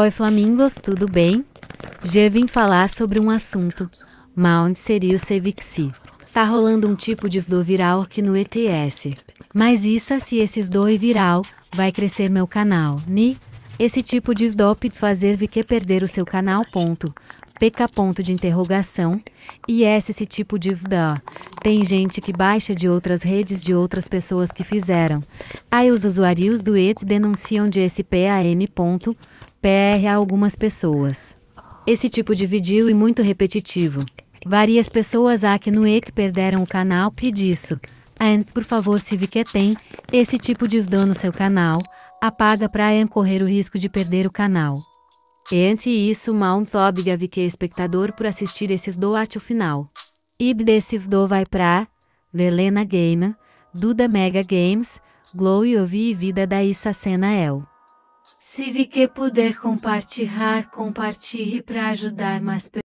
Oi, Flamingos, tudo bem? Já vim falar sobre um assunto. Mount seria o Cevixi. Tá rolando um tipo de vdo viral aqui no ETS. Mas isso se esse vdo viral vai crescer meu canal, ni? Né? Esse tipo de dop fazer vi que perder o seu canal ponto. PK ponto de interrogação, e esse tipo de da. Tem gente que baixa de outras redes de outras pessoas que fizeram. Aí os usuários do ET denunciam de esse PAN.PR a algumas pessoas. Esse tipo de vídeo é muito repetitivo. Várias pessoas aqui no EC perderam o canal por disso. And, por favor, se vi que tem esse tipo de dano no seu canal, apaga para correr o risco de perder o canal. Entre isso Mount vi que é espectador por assistir esse do até o final. Ib desse do vai pra Velena Gamer, Duda Mega Games, Glow e Ovi e Vida da Issa El. Se vi que puder compartilhar, compartilhe para ajudar mais pessoas.